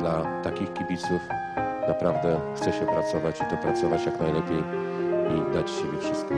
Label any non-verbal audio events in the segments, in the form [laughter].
dla takich kibiców naprawdę chce się pracować i to pracować jak najlepiej i dać siebie wszystko.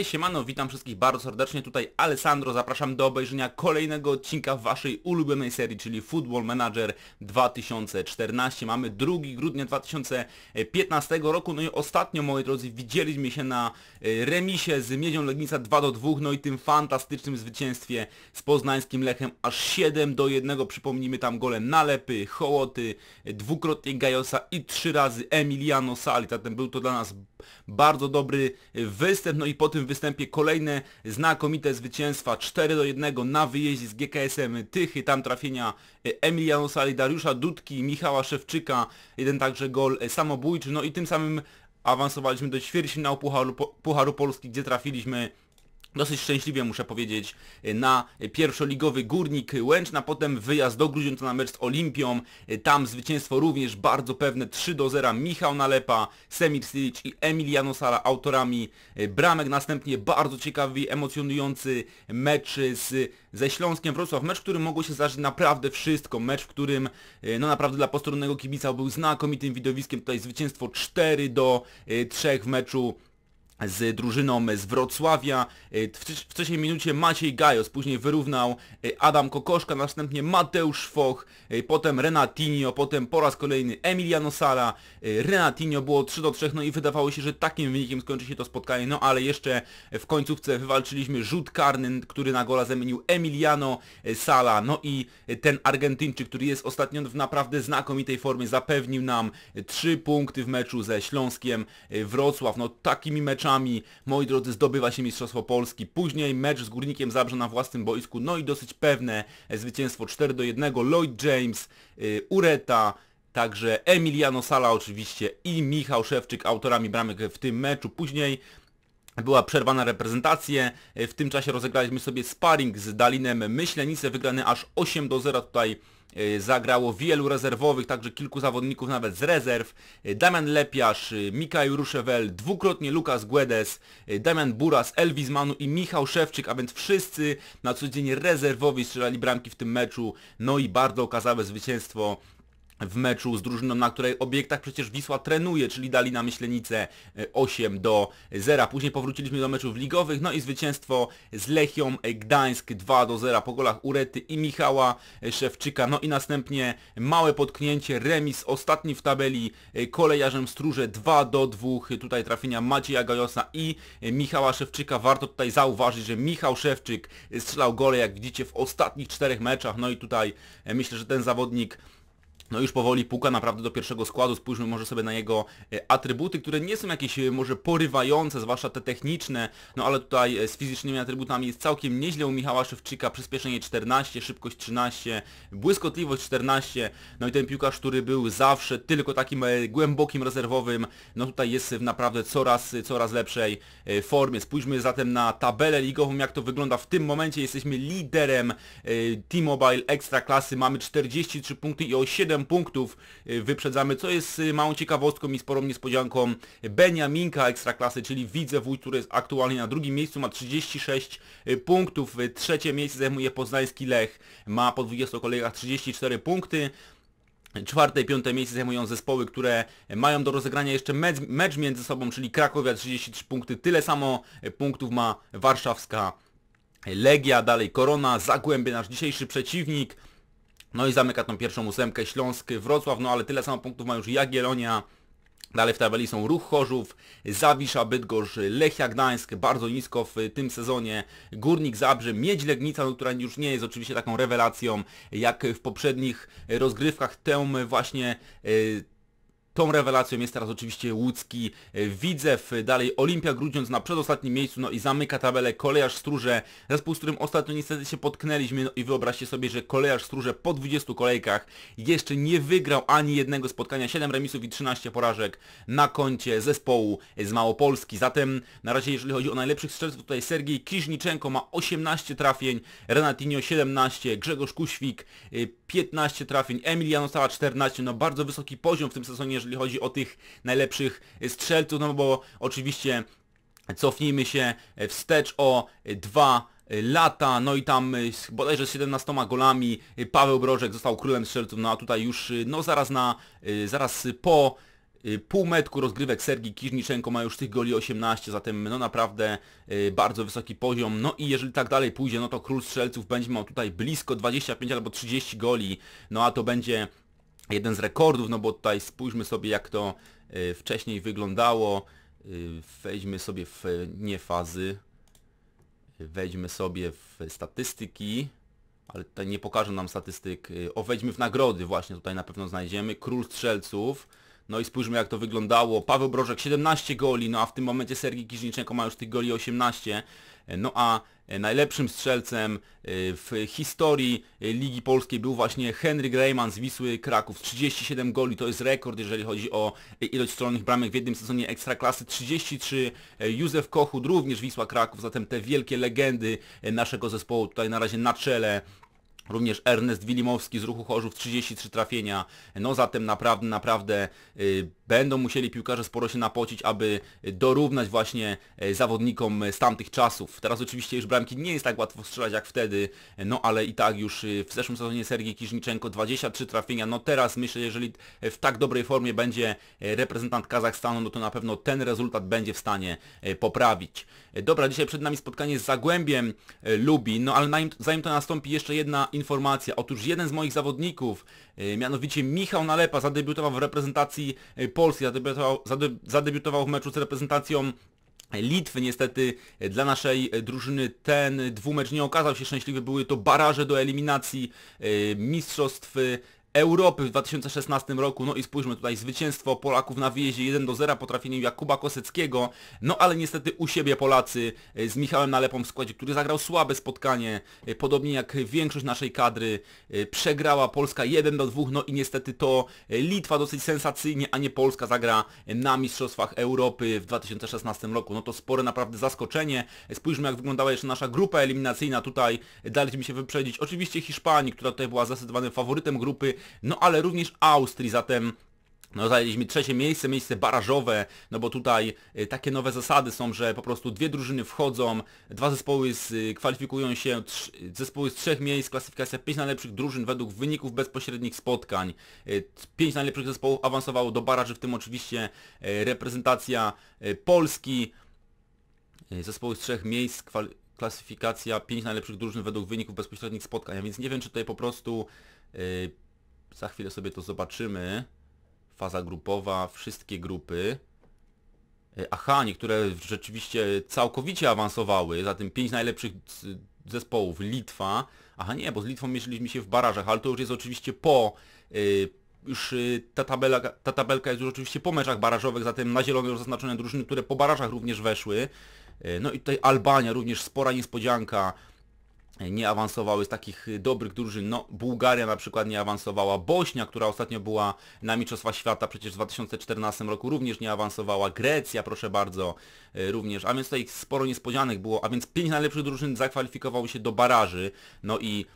Hej, siemano, witam wszystkich bardzo serdecznie, tutaj Alessandro, zapraszam do obejrzenia kolejnego odcinka waszej ulubionej serii, czyli Football Manager 2014. Mamy 2 grudnia 2015 roku, no i ostatnio, moi drodzy, widzieliśmy się na e, remisie z Miedzią Legnica 2 do 2, no i tym fantastycznym zwycięstwie z poznańskim Lechem, aż 7 do 1, przypomnijmy tam gole Nalepy, Hołoty, dwukrotnie Gajosa i trzy razy Emiliano Sali, zatem był to dla nas bardzo dobry e, występ, no i po tym występie kolejne znakomite zwycięstwa 4 do 1 na wyjeździe z GKS-em Tychy, tam trafienia e, Emilianusa Dariusza Dudki, Michała Szewczyka, jeden także gol e, samobójczy, no i tym samym awansowaliśmy do ćwierćfinału Pucharu, Pucharu Polski, gdzie trafiliśmy Dosyć szczęśliwie muszę powiedzieć y, na pierwszoligowy Górnik Łęczna, potem wyjazd do Grudziądza na mecz z Olimpią, y, tam zwycięstwo również bardzo pewne 3 do 0 Michał Nalepa, Semir Silic i Emiliano Sala autorami y, bramek, następnie bardzo ciekawy i emocjonujący mecz z, ze Śląskiem Wrocław, mecz, w którym mogło się zdarzyć naprawdę wszystko, mecz, w którym no naprawdę dla postronnego kibica był znakomitym widowiskiem, tutaj zwycięstwo 4 do 3 w meczu z drużyną z Wrocławia. E, w wcześniej minucie Maciej Gajos, później wyrównał e, Adam Kokoszka, następnie Mateusz Foch, e, potem Renatinho, potem po raz kolejny Emiliano Sala. Renatinho było 3 do 3, no i wydawało się, że takim wynikiem skończy się to spotkanie, no ale jeszcze w końcówce wywalczyliśmy rzut karny, który na gola zamienił Emiliano Sala. No i ten Argentyńczyk, który jest ostatnio w naprawdę znakomitej formie, zapewnił nam 3 punkty w meczu ze Śląskiem Wrocław. No takimi meczami meczami, moi drodzy, zdobywa się Mistrzostwo Polski. Później mecz z Górnikiem Zabrze na własnym boisku, no i dosyć pewne zwycięstwo 4 do 1, Lloyd James, yy, Ureta, Także Emiliano Sala oczywiście i Michał Szewczyk autorami bramek w tym meczu. Później była przerwana reprezentacja. W tym czasie rozegraliśmy sobie sparring z Dalinem Myślenice wygrany aż 8 do 0 tutaj E, zagrało wielu rezerwowych, także kilku zawodników nawet z rezerw. E, Damian Lepiasz, e, Mikael Ruszewel, dwukrotnie Lukas Guedes, Damian Buras, Elvis Manu i Michał Szewczyk, a więc wszyscy na co dzień rezerwowi strzelali bramki w tym meczu. No i bardzo okazałe zwycięstwo w meczu z drużyną, na której obiektach przecież Wisła trenuje, czyli dali na myślenicę 8 e, do 0. Później powróciliśmy do meczów ligowych, no i zwycięstwo z Lechią e, Gdańsk 2 do 0 po golach Urety i Michała e, Szewczyka. No i następnie małe potknięcie, remis ostatni w tabeli kolejarzem Stróże 2 do 2. Tutaj trafienia Macieja Gajosa i Michała Szewczyka. Warto tutaj zauważyć, że Michał Szewczyk strzelał gole, jak widzicie, w ostatnich czterech meczach. No i tutaj myślę, że ten zawodnik no już powoli puka naprawdę do pierwszego składu. Spójrzmy może sobie na jego e, atrybuty, które nie są jakieś e, może porywające, zwłaszcza te techniczne, no ale tutaj e, z fizycznymi atrybutami jest całkiem nieźle u Michała Szewczyka. Przyspieszenie 14, szybkość 13, błyskotliwość 14. No i ten piłkarz, który był zawsze tylko takim głębokim rezerwowym, no tutaj jest w naprawdę coraz, coraz lepszej formie. Spójrzmy zatem na tabelę ligową, jak to wygląda w tym momencie. Jesteśmy liderem T-Mobile Ekstraklasy. Mamy 43 punkty i o 7 8 punktów y, wyprzedzamy, co jest y, małą ciekawostką i sporą niespodzianką Beniaminka Ekstraklasy, czyli widzę Wójt, który jest aktualnie na drugim miejscu, ma 36 y, punktów, trzecie miejsce zajmuje Poznański Lech, ma po 20 kolejkach 34 punkty. Czwarte i piąte miejsce zajmują zespoły, które mają do rozegrania jeszcze mecz, mecz między sobą, czyli Krakowia 33 punkty, tyle samo punktów ma warszawska Legia, dalej Korona, Zagłębie, nasz dzisiejszy przeciwnik. No i zamyka tą pierwszą ósemkę Śląsk, Wrocław, no ale tyle samo punktów ma już Jagiellonia, Dalej w tabeli są Ruch Chorzów, Zawisza, Bydgoszcz, Lechia Gdańsk, bardzo nisko w tym sezonie, Górnik Zabrze, Miedź Legnica, no, która już nie jest oczywiście taką rewelacją jak w poprzednich rozgrywkach, tę właśnie... Yy, Tą rewelacją jest teraz oczywiście łódzki e, Widzew, dalej Olimpia Grudziądz na przedostatnim miejscu, no i zamyka tabelę Kolejarz Stróże, zespół, z którym ostatnio niestety się potknęliśmy, no i wyobraźcie sobie, że Kolejarz Stróże po 20 kolejkach jeszcze nie wygrał ani jednego spotkania, 7 remisów i 13 porażek na koncie zespołu z Małopolski. Zatem na razie jeżeli chodzi o najlepszych strzelców, tutaj Sergiej Kliżniczenko ma 18 trafień, Renatinho 17, Grzegorz Kuświk y, 15 trafień, Emiliano stała 14, no bardzo wysoki poziom w tym sezonie, jeżeli chodzi o tych najlepszych y, strzelców, no bo oczywiście cofnijmy się y, wstecz o y, dwa lata, no i tam bodajże z 17 golami Paweł Brożek został królem strzelców, no a tutaj już no zaraz na, zaraz po Y, półmetku rozgrywek Sergi Kiżniczenko ma już tych goli 18, zatem no naprawdę y, bardzo wysoki poziom. No i jeżeli tak dalej pójdzie, no to król strzelców będzie miał tutaj blisko 25 albo 30 goli, no a to będzie jeden z rekordów, no bo tutaj spójrzmy sobie jak to y, wcześniej wyglądało. Wejdźmy sobie w nie fazy, wejdźmy sobie w statystyki ale tutaj nie pokażę nam statystyk. O, wejdźmy w nagrody właśnie, tutaj na pewno znajdziemy. Król strzelców, no i spójrzmy jak to wyglądało. Paweł Brożek 17 goli, no a w tym momencie Sergi Kiżniczenko ma już tych goli 18. No a e, najlepszym strzelcem e, w historii e, Ligi Polskiej był właśnie Henry Greyman z Wisły Kraków. 37 goli to jest rekord, jeżeli chodzi o ilość stronnych bramek w jednym sezonie Ekstraklasy. 33 Józef Kochut, również Wisła Kraków, zatem te wielkie legendy naszego zespołu tutaj na razie na czele Również Ernest Wilimowski z ruchu Chorzów 33 trafienia. No zatem naprawdę, naprawdę y, będą musieli piłkarze sporo się napocić, aby dorównać właśnie e, zawodnikom z tamtych czasów. Teraz oczywiście już bramki nie jest tak łatwo strzelać jak wtedy, e, no ale i tak już y, w zeszłym sezonie Sergiej Kiżniczenko 23 trafienia. No teraz myślę, jeżeli e, w tak dobrej formie będzie reprezentant Kazachstanu, no to na pewno ten rezultat będzie w stanie poprawić. Dobra, dzisiaj przed nami spotkanie z Zagłębiem Lubi, no ale zanim to nastąpi jeszcze jedna informacja. Otóż jeden z moich zawodników, e, mianowicie Michał Nalepa, zadebiutował w reprezentacji e, Polski, zadebiutował, zadebiutował w meczu z reprezentacją Litwy niestety e, dla naszej drużyny ten dwumecz nie okazał się szczęśliwy, były to baraże do eliminacji mistrzostw Europy w 2016 roku. No i spójrzmy tutaj, zwycięstwo Polaków na wyjeździe 1 do 0 po trafieniu Jakuba Koseckiego. No ale niestety u siebie Polacy e, z Michałem Nalepą w składzie, który zagrał słabe spotkanie, e, podobnie jak większość naszej kadry, e, przegrała Polska 1 do 2. No i niestety to Litwa dosyć sensacyjnie, a nie Polska zagra na Mistrzostwach Europy w 2016 roku. No to spore naprawdę zaskoczenie. Spójrzmy jak wyglądała jeszcze nasza grupa eliminacyjna. Tutaj daliśmy się wyprzedzić. Oczywiście Hiszpanii, która tutaj była zdecydowanym faworytem grupy, no ale również Austrii, zatem no zajęliśmy trzecie miejsce, miejsce barażowe, no bo tutaj y, takie nowe zasady są, że po prostu dwie drużyny wchodzą, dwa zespoły z, y, kwalifikują się, trz, zespoły z trzech miejsc, klasyfikacja pięć najlepszych drużyn według wyników bezpośrednich spotkań. Y, pięć najlepszych zespołów awansowało do baraży, w tym oczywiście reprezentacja Polski, zespoły z trzech miejsc, kwal, klasyfikacja pięć najlepszych drużyn według wyników bezpośrednich spotkań, a więc nie wiem czy tutaj po prostu... Za chwilę sobie to zobaczymy. Faza grupowa, wszystkie grupy. E, aha, niektóre rzeczywiście całkowicie awansowały, zatem pięć najlepszych zespołów. Litwa, aha nie, bo z Litwą mierzyliśmy się w barażach, ale to już jest oczywiście po, e, już e, ta, tabela, ta tabelka jest już oczywiście po meczach barażowych, zatem na zielono już zaznaczone drużyny, które po barażach również weszły. No i tutaj Albania, również spora niespodzianka, nie awansowały z takich dobrych drużyn. No, Bułgaria na przykład nie awansowała, Bośnia, która ostatnio była na Mistrzostwach Świata przecież w 2014 roku również nie awansowała, Grecja, proszę bardzo, e, również. A więc tutaj sporo niespodzianek było, a więc pięć najlepszych drużyn zakwalifikowało się do baraży. No i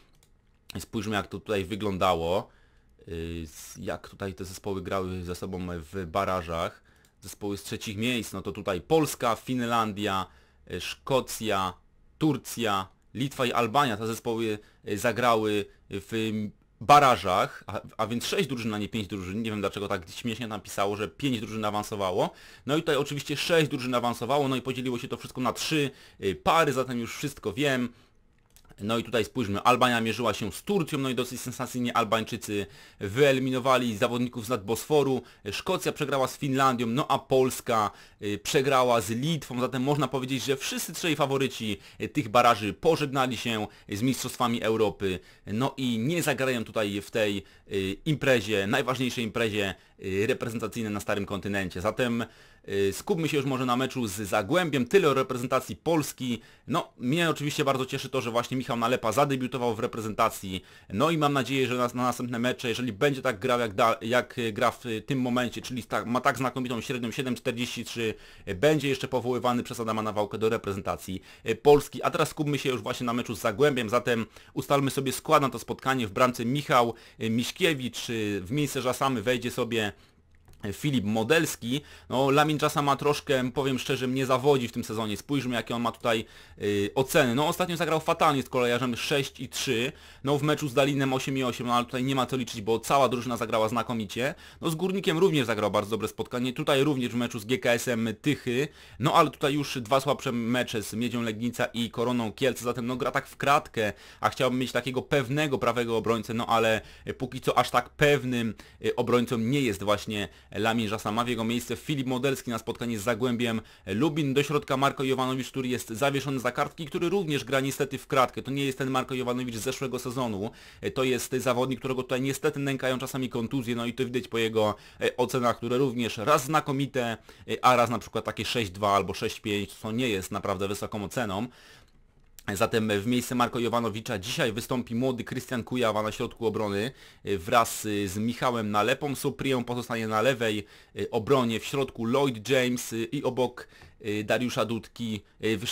spójrzmy jak to tutaj wyglądało, e, jak tutaj te zespoły grały ze sobą w barażach. Zespoły z trzecich miejsc, no to tutaj Polska, Finlandia, e, Szkocja, Turcja, Litwa i Albania, te zespoły e, zagrały w barażach, a, a, więc 6 drużyn, a nie 5 drużyn. Nie wiem dlaczego tak śmiesznie napisało, że 5 drużyn awansowało. No i tutaj oczywiście 6 drużyn awansowało, no i podzieliło się to wszystko na 3 e, pary, zatem już wszystko wiem. No i tutaj spójrzmy, Albania mierzyła się z Turcją, no i dosyć sensacyjnie Albańczycy wyeliminowali zawodników z nad Bosforu, Szkocja przegrała z Finlandią, no a Polska y, przegrała z Litwą, zatem można powiedzieć, że wszyscy trzej faworyci y, tych baraży pożegnali się y, z Mistrzostwami Europy, no i nie zagrają tutaj w tej imprezie, najważniejszej imprezie reprezentacyjnej na starym kontynencie, zatem Y, skupmy się już może na meczu z Zagłębiem. Tyle o reprezentacji Polski. No, mnie oczywiście bardzo cieszy to, że właśnie Michał Nalepa zadebiutował w reprezentacji. No i mam nadzieję, że na, na następne mecze, jeżeli będzie tak grał jak, da, jak y, gra w y, tym momencie, czyli ta, ma tak znakomitą średnią 7,43, będzie jeszcze powoływany przez Adama Nawałkę do reprezentacji Polski. A teraz skupmy się już właśnie na meczu z Zagłębiem. Zatem ustalmy sobie skład na to spotkanie w bramce Michał Miśkiewicz. W miejsce Żasamy wejdzie sobie Filip Modelski, no Lamin czasa ma troszkę, powiem szczerze, mnie zawodzi w tym sezonie. Spójrzmy jakie on ma tutaj yy, oceny. No ostatnio zagrał fatalnie z kolejarzem 6 i 3, no w meczu z Dalinem 8 i 8, no ale tutaj nie ma co liczyć, bo cała drużyna zagrała znakomicie. No z Górnikiem również zagrał bardzo dobre spotkanie, tutaj również w meczu z GKS-em Tychy, no ale tutaj już dwa słabsze mecze z Miedzią Legnica i Koroną Kielce, zatem no gra tak w kratkę, a chciałbym mieć takiego pewnego prawego obrońcę, no ale póki co aż tak pewnym y, obrońcą nie jest właśnie Lamirza Sama. W jego miejsce Filip Modelski na spotkanie z Zagłębiem Lubin. Do środka Marko Jovanowicz, który jest zawieszony za kartki, który również gra niestety w kratkę. To nie jest ten Marko Jovanowicz z zeszłego sezonu. To jest zawodnik, którego tutaj niestety nękają czasami kontuzje, no i to widać po jego e, ocenach, które również raz znakomite, e, a raz na przykład takie 6-2 albo 6-5, co nie jest naprawdę wysoką oceną. Zatem w miejsce Marko Jowanowicza dzisiaj wystąpi młody Krystian Kujawa na środku obrony y, wraz y, z Michałem Nalepą. Suprię pozostanie na lewej y, obronie, w środku Lloyd James i obok Dariusza Dudki,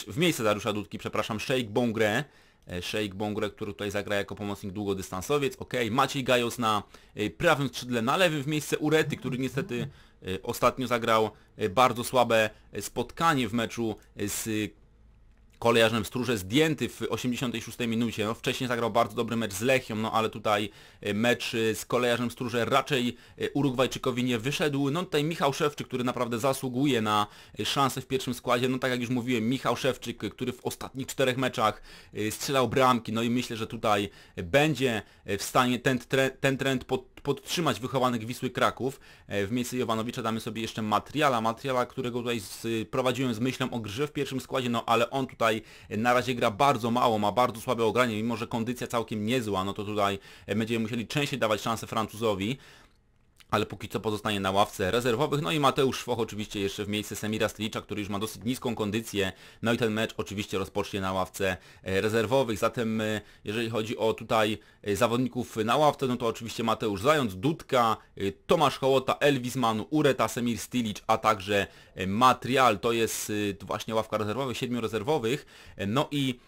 w miejsce Dariusza Dudki, przepraszam, Sheikh Bongre. E, Sheikh Bongre, który tutaj zagra jako pomocnik długodystansowiec. Ok, Maciej Gajos na prawym skrzydle, na lewy w miejsce Urety, który niestety ostatnio zagrał bardzo słabe e, spotkanie w meczu z kolejarzem Stróże zdjęty w 86 minucie. No, wcześniej zagrał bardzo dobry mecz z Lechią, no ale tutaj e, mecz e, z kolejarzem Stróże raczej e, Urugwajczykowi nie wyszedł. No tutaj Michał Szewczyk, który naprawdę zasługuje na szansę w pierwszym składzie. No tak jak już mówiłem, Michał Szewczyk, który w ostatnich czterech meczach strzelał bramki, no i myślę, że tutaj będzie w stanie ten, ten trend pod podtrzymać wychowanych Wisły Kraków. E, w miejsce Jovanowicza damy sobie jeszcze Matriala, Matriala, którego tutaj prowadziłem z myślą o grze w pierwszym składzie, no ale on tutaj na razie gra bardzo mało, ma bardzo słabe ogranie, mimo że kondycja całkiem niezła, no to tutaj e, będziemy musieli częściej dawać szansę Francuzowi ale póki co pozostanie na ławce rezerwowych. No i Mateusz Szwoch oczywiście jeszcze w miejsce Semira Slicza, który już ma dosyć niską kondycję. No i ten mecz oczywiście rozpocznie na ławce e, rezerwowych. Zatem e, jeżeli chodzi o tutaj e, zawodników na ławce, no to oczywiście Mateusz Zając, Dudka, Tomasz Hołota, Elvis Manu, Ureta, Semir Stilicz, a także Matrial. To jest właśnie ławka rezerwowych, siedmiu rezerwowych. No i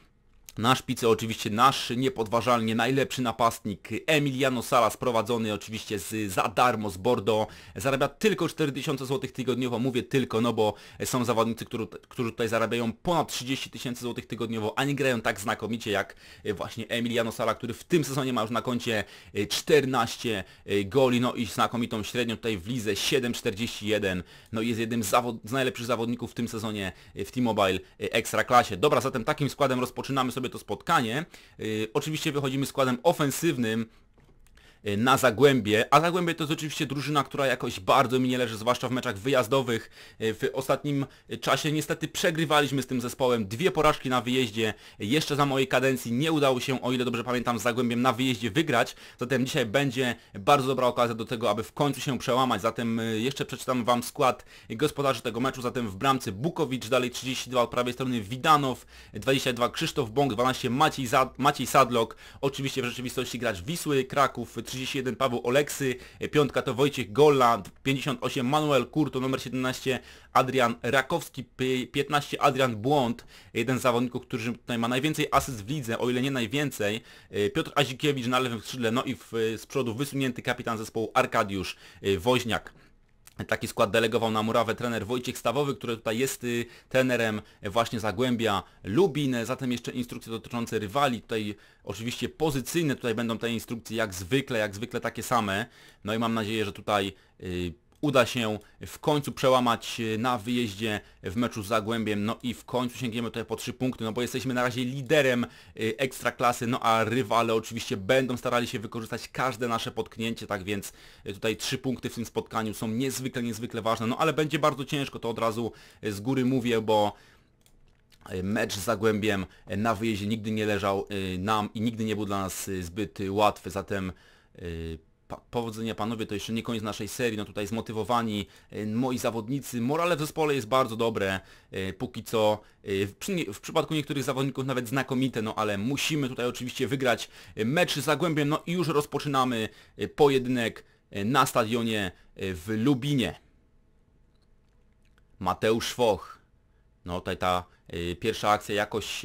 na szpicy oczywiście nasz niepodważalnie najlepszy napastnik Emiliano Sala sprowadzony oczywiście z, za darmo z Bordeaux. Zarabia tylko 4000 zł tygodniowo, mówię tylko, no bo są zawodnicy, którzy, którzy tutaj zarabiają ponad 30 tysięcy zł tygodniowo, a nie grają tak znakomicie jak e, właśnie Emiliano Sala, który w tym sezonie ma już na koncie 14 e, e, goli, no i znakomitą średnią tutaj w lidze 7,41, no i jest jednym z, zawod- z najlepszych zawodników w tym sezonie w T-Mobile Ekstraklasie. Dobra, zatem takim składem rozpoczynamy sobie sobie to spotkanie. Y, oczywiście wychodzimy składem ofensywnym, Y, na Zagłębie, a Zagłębie to jest oczywiście drużyna, która jakoś bardzo mi nie leży, zwłaszcza w meczach wyjazdowych. Y, w ostatnim czasie niestety przegrywaliśmy z tym zespołem, dwie porażki na wyjeździe, jeszcze za mojej kadencji nie udało się, o ile dobrze pamiętam, z Zagłębiem na wyjeździe wygrać, zatem dzisiaj będzie bardzo dobra okazja do tego, aby w końcu się przełamać, zatem y, jeszcze przeczytam Wam skład gospodarzy tego meczu, zatem w bramce Bukowicz, dalej 32 od prawej strony Widanow, 22 Krzysztof Bąk, 12 Maciej, Zad Maciej Sadlok, oczywiście w rzeczywistości grać Wisły, Kraków, 3 31 Paweł Oleksy, e, piątka to Wojciech Golla, 58 Manuel Kurto, numer 17 Adrian Rakowski, 15 Adrian Błąd, jeden z zawodników, który tutaj ma najwięcej asyst w lidze, o ile nie najwięcej, e, Piotr Azikiewicz na lewym skrzydle, no i w, e, z przodu wysunięty kapitan zespołu Arkadiusz Woźniak. Taki skład delegował na murawę trener Wojciech Stawowy, który tutaj jest y, trenerem właśnie Zagłębia Lubin. Zatem jeszcze instrukcje dotyczące rywali, tutaj oczywiście pozycyjne, tutaj będą te instrukcje jak zwykle, jak zwykle takie same. No i mam nadzieję, że tutaj y, uda się w końcu przełamać e, na wyjeździe w meczu z Zagłębiem, no i w końcu sięgniemy tutaj po trzy punkty, no bo jesteśmy na razie liderem e, ekstraklasy, no a rywale oczywiście będą starali się wykorzystać każde nasze potknięcie, tak więc e, tutaj trzy punkty w tym spotkaniu są niezwykle, niezwykle ważne, no ale będzie bardzo ciężko, to od razu z góry mówię, bo mecz z Zagłębiem na wyjeździe nigdy nie leżał nam i nigdy nie był dla nas zbyt łatwy, zatem powodzenia panowie, to jeszcze nie koniec naszej serii, no tutaj zmotywowani y, moi zawodnicy, morale w zespole jest bardzo dobre, y, póki co y, w, w przypadku niektórych zawodników nawet znakomite, no ale musimy tutaj oczywiście wygrać mecz z Zagłębiem, no i już rozpoczynamy pojedynek na stadionie w Lubinie. Mateusz Foch, no tutaj ta pierwsza akcja jakoś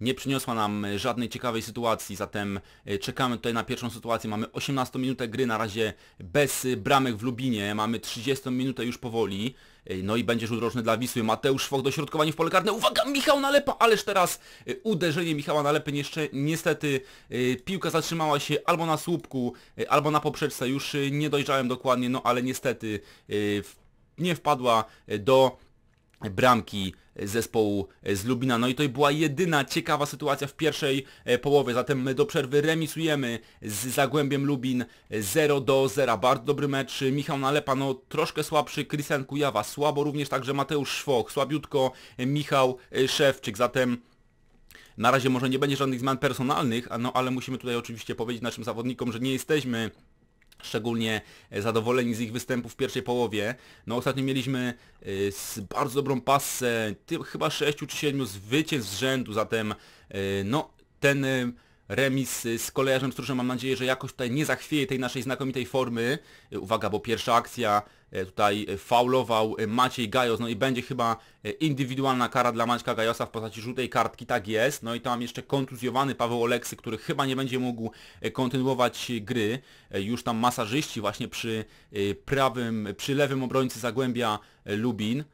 nie przyniosła nam e, żadnej ciekawej sytuacji, zatem e, czekamy tutaj na pierwszą sytuację. Mamy 18 minutę gry na razie bez e, bramek w Lubinie, mamy 30 minutę już powoli. No i będzie rzut roczny dla Wisły. Mateusz Fok dośrodkowanie w pole karne. Uwaga, Michał Nalepa! Ależ teraz uderzenie Michała Nalepy. Niestety piłka zatrzymała się albo na słupku, albo na poprzeczce. Już nie dojrzałem dokładnie, no ale niestety nie wpadła do bramki zespołu z Lubina. No i to była jedyna ciekawa sytuacja w pierwszej e, połowie, zatem my do przerwy remisujemy z Zagłębiem Lubin 0 do 0. Bardzo dobry mecz Michał Nalepa, no troszkę słabszy Krysian Kujawa, słabo również także Mateusz Szwok, słabiutko e, Michał e, Szewczyk, zatem na razie może nie będzie żadnych zmian personalnych, no ale musimy tutaj oczywiście powiedzieć naszym zawodnikom, że nie jesteśmy szczególnie e, zadowoleni z ich występu w pierwszej połowie. No ostatnio mieliśmy e, z bardzo dobrą pasę, chyba 6 czy 7 zwycięstw z rzędu, zatem e, no ten remis z kolejarzem z Strużem mam nadzieję, że jakoś tutaj nie zachwieje tej naszej znakomitej formy. Uwaga, bo pierwsza akcja E, tutaj e, faulował e, Maciej Gajos, no i będzie chyba indywidualna kara dla Maćka Gajosa w postaci żółtej kartki, tak jest, no i tam jeszcze kontuzjowany Paweł Oleksy, który chyba nie będzie mógł kontynuować gry, już tam masażyści właśnie przy prawym, przy lewym obrońcy Zagłębia Lubin,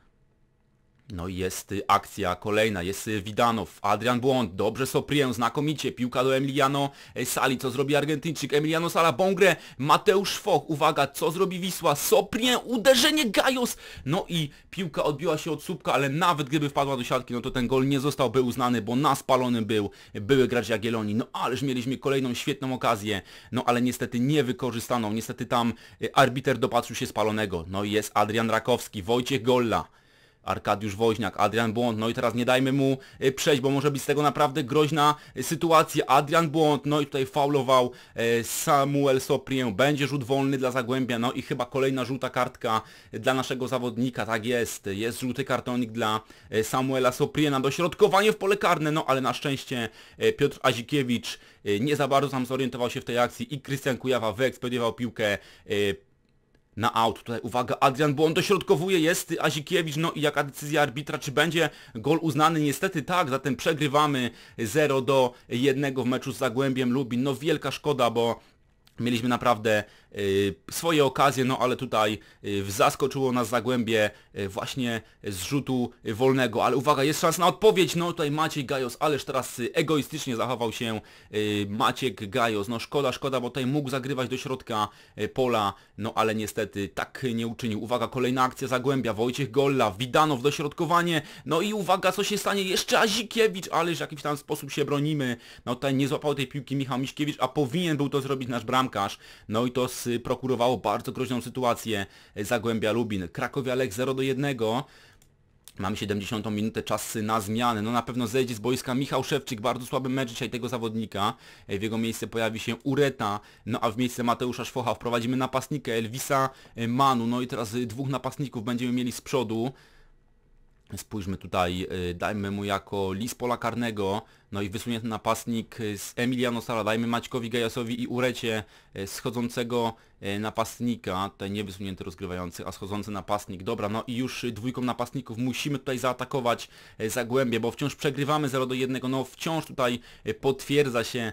no i jest akcja kolejna, jest Widanow, Adrian Błąd, dobrze Soprię, znakomicie, piłka do Emiliano Sali, co zrobi Argentyńczyk, Emiliano Sala, Bongrę, Mateusz Foch, uwaga, co zrobi Wisła, Soprię, uderzenie Gajos, no i piłka odbiła się od słupka, ale nawet gdyby wpadła do siatki, no to ten gol nie zostałby uznany, bo na spalonym był były gracz Jagieloni, no ależ mieliśmy kolejną świetną okazję, no ale niestety niewykorzystaną, niestety tam e, arbiter dopatrzył się spalonego, no i jest Adrian Rakowski, Wojciech Golla, Arkadiusz Woźniak, Adrian Błąd, no i teraz nie dajmy mu y, przejść, bo może być z tego naprawdę groźna y, sytuacja. Adrian Błąd, no i tutaj faulował y, Samuel Soprię, będzie rzut wolny dla Zagłębia, no i chyba kolejna żółta kartka dla naszego zawodnika, tak jest, jest żółty kartonik dla Samuela Sopriena, dośrodkowanie w pole karne, no ale na szczęście Piotr Azikiewicz nie za bardzo sam zorientował się w tej akcji i Krystian Kujawa wyekspediował piłkę na aut. Tutaj uwaga, Adrian, bo on dośrodkowuje, jest Azikiewicz, no i jaka decyzja arbitra, czy będzie gol uznany? Niestety tak, zatem przegrywamy 0 do 1 w meczu z Zagłębiem Lubin. No wielka szkoda, bo Mieliśmy naprawdę y, swoje okazje, no ale tutaj y, zaskoczyło nas Zagłębie y, właśnie z rzutu wolnego. Ale uwaga, jest szansa na odpowiedź. No tutaj Maciej Gajos, ależ teraz egoistycznie zachował się Maciek Gajos. No szkoda, szkoda, bo tutaj mógł zagrywać do środka pola, no ale niestety tak nie uczynił. Uwaga, kolejna akcja Zagłębia. Wojciech Golla, Widanow, dośrodkowanie. No i uwaga, co się stanie? Jeszcze Azikiewicz, ależ w jakiś tam sposób się bronimy. No tutaj nie złapał tej piłki Michał Miśkiewicz, a powinien był to zrobić nasz bramkarz bramkarz. No i to sprokurowało bardzo groźną sytuację Zagłębia Lubin. Krakowia Lech 0 do 1. Mamy 70 minutę, czas na zmianę. No na pewno zejdzie z boiska Michał Szewczyk, bardzo słaby mecz dzisiaj tego zawodnika. W jego miejsce pojawi się Ureta, no a w miejsce Mateusza Szwocha wprowadzimy napastnika Elvisa e, Manu. No i teraz e, dwóch napastników będziemy mieli z przodu. Spójrzmy tutaj, e, dajmy mu jako list pola karnego no i wysunięty napastnik z Emiliano Sala. Dajmy Maćkowi Gajasowi i Urecie e, schodzącego e, napastnika. Tutaj nie wysunięty rozgrywający, a schodzący napastnik. Dobra, no i już dwójką napastników musimy tutaj zaatakować e, Zagłębie, bo wciąż przegrywamy 0 do 1. No wciąż tutaj potwierdza się,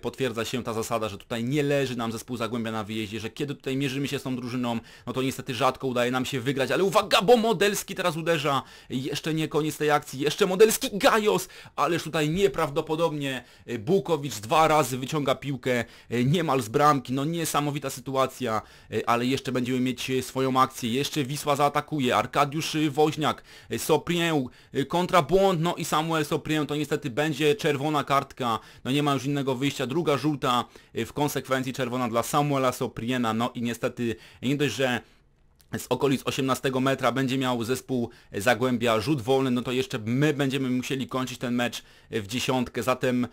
potwierdza się ta zasada, że tutaj nie leży nam zespół Zagłębia na wyjeździe, że kiedy tutaj mierzymy się z tą drużyną, no to niestety rzadko udaje nam się wygrać. Ale uwaga, bo Modelski teraz uderza. Jeszcze nie koniec tej akcji. Jeszcze Modelski Gajos, ależ tutaj nie prawdopodobnie y, Bukowicz dwa razy wyciąga piłkę y, niemal z bramki. No niesamowita sytuacja, y, ale jeszcze będziemy mieć swoją akcję. Jeszcze Wisła zaatakuje. Arkadiusz Woźniak, Soprię, kontrabłąd, no i Samuel Soprię. To niestety będzie czerwona kartka. No nie ma już innego wyjścia. Druga żółta, w konsekwencji czerwona dla Samuela Sopriena. No i niestety nie dość, że z okolic 18 metra będzie miał zespół Zagłębia rzut wolny, no to jeszcze my będziemy musieli kończyć ten mecz w dziesiątkę, zatem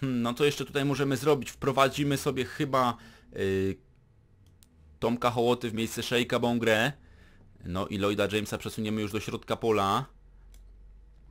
hmm, no co jeszcze tutaj możemy zrobić? Wprowadzimy sobie chyba yy, Tomka Hołoty w miejsce Szejka Bągre no i Lloyda Jamesa przesuniemy już do środka pola.